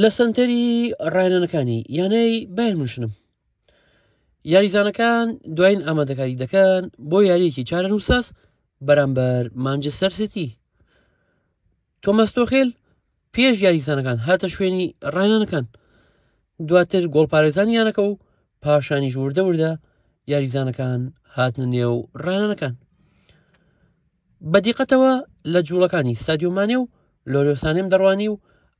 لە سنتەری ڕایەنەکانی یانەی بایر منشنم یاریزانەکان دوایین ئامادەکاری دەکەن بۆ یاریەکی چارە نووساس بەرامبەر مانجە سەرسەتی تۆمەستۆخێل پێش یاریزانەکان هاتە شوێنی ڕایەنەکان دواتر گۆڵپارێزانی یانەکە و پاشانی ژوردەوردە یاریزانەکان هاتن نێو ڕانەکان بەدیقەتەوە لە جوڵەکانی سادیۆمانێ و لۆریۆسانێم دەڕوانی و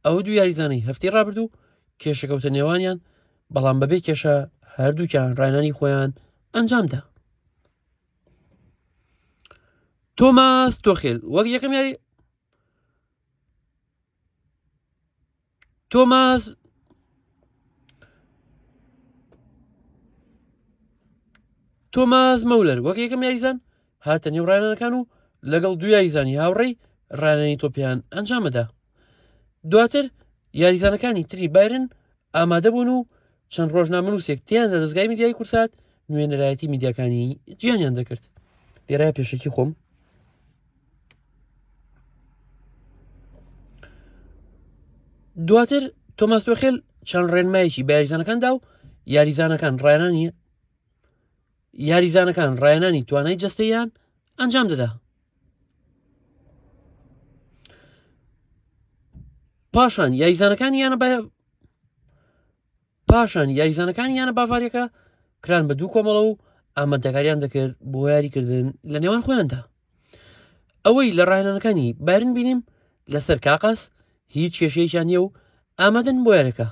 ئەوە دوو یاریزانەی هەفتی ڕابردوو کێشەکەوتە نێوانیان بەڵام بەبێ کێشە هەردووکیان ڕایانی خۆیان ئەنجامدا تۆماس تۆخێل وەک یەکەم یاری تۆماس تۆماس مەولەر وەک یەکەم یاریزان هاتە نێو ڕایانەکان و لەگەڵ دوو یاریزانی هاوڕێی ڕانانی تۆپیان ئەنجامەدا دواتر یاریزانەکانی تری بارن ئامادە بوون و چەند ڕۆژنامەنووسێک تیاندا دەستگای میدیای کورسات نوێنەرایەتی میدیاکانی جیانیان دەکرد لێرای پێشکی خۆم دواتر تۆماسۆخێل چەند ڕێنمایەکی باریزانەکاندا و یاریزانەکان ڕایانانیە یاریزانەکان ڕایانانی توانای جستەیان ئەنجام دەدا پاشان یاریزانەکان یانە بە پاشان یاریزانەکان یانە باوارەکە کران بە دوو کۆمەڵە و ئامادەکاریان دەکرد بۆ یاریکردن لە نێوان خۆیاندا ئەوەی لە ڕایەنەکانی بارن بینیم لەسەر کاقاس هیچ کێشەیەیان نیە و ئامادەن بۆ یارەکە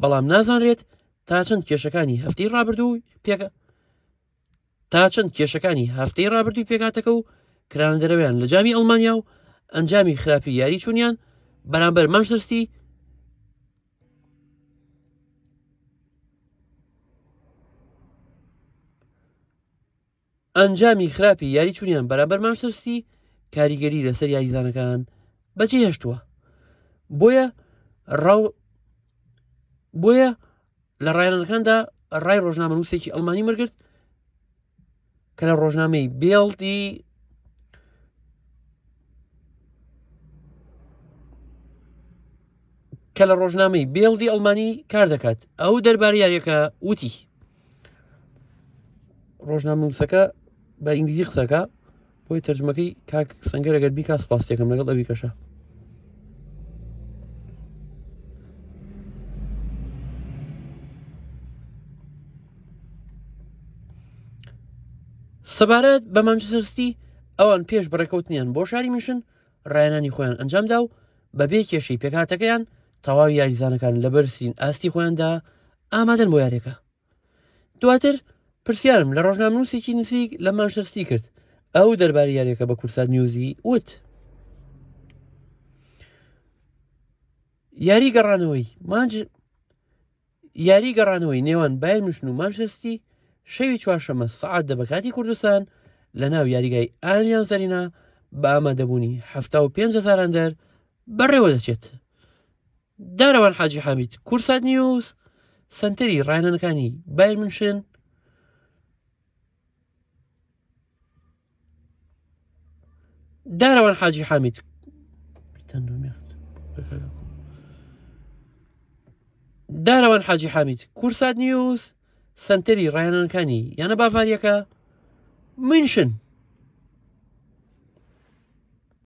بەڵام نازانرێت تا چەند کێشەکانی هەفتەی ڕابردوو پێکە تا چەند کێشەکانی هەفتەی ڕابردووی پێکاتەکە و کرانەدەرەوەیان لە جامی ئەڵمانیا و ئەنجامی خراپی یاری چونیان بەرامبەر ماش دەستی ئەنجامی خراپی یاری چونیان بەرامبەر ماشتەرسی کاریگەری لەسەر یاریزانەکان بەچی هێشتووە بۆیە ڕاو بۆیە لە ڕایەنەکاندا ڕای ڕۆژنامە نووسێکی ئەلمانی مەرگرت کە لە ڕۆژنامەی بێڵتی کە لە ڕۆژنامەی بێڵدی ئەلمانی کار دەکات ئەو دەربار یاریەکە وتی ڕۆژنامەوسەکە بە ئینگلیزی قسەکە بۆی تەرجمەکەی کاک سنگەر ئەگەر بی کاس پاستێکەکەم لەگەڵ ئەوی کەشە سەبارەت بە مانچستی ئەوان پێش بڕێکەوتنیان بۆ شاری میشن ڕایەنانی خۆیان ئەنجامدا و بەبێ کێشەی پێکاتەکەیان تەواوی یاریزانەکان لە بەرسین ئاستی خۆیاندا ئامادەن بۆ یارێکە دواتر پرسیارم لە ڕۆژنامنووسێکی نزیک لە مانشەستی کرد ئەو دەرباری یاریەکە بە کورسات نیوزی وت یاری گەڕانەوەی مانج یاری گەڕانەوەی نێوان بایر مشن و مانشەستی شەوی چوارشەمە سعات دەبکاتی کوردستان لە ناو یاریگای ئالیان زەرینا بە ئامادەبوونی هەفتا و پێ زاران دەر بەڕێوە دەچێت داروان حميد كورسات نيوز سنتري راينا نكاني باير منشن داروان حاجي حميد داروان حاجي حامد كورسات نيوز سنتري راينا نكاني يانا بافاريكا منشن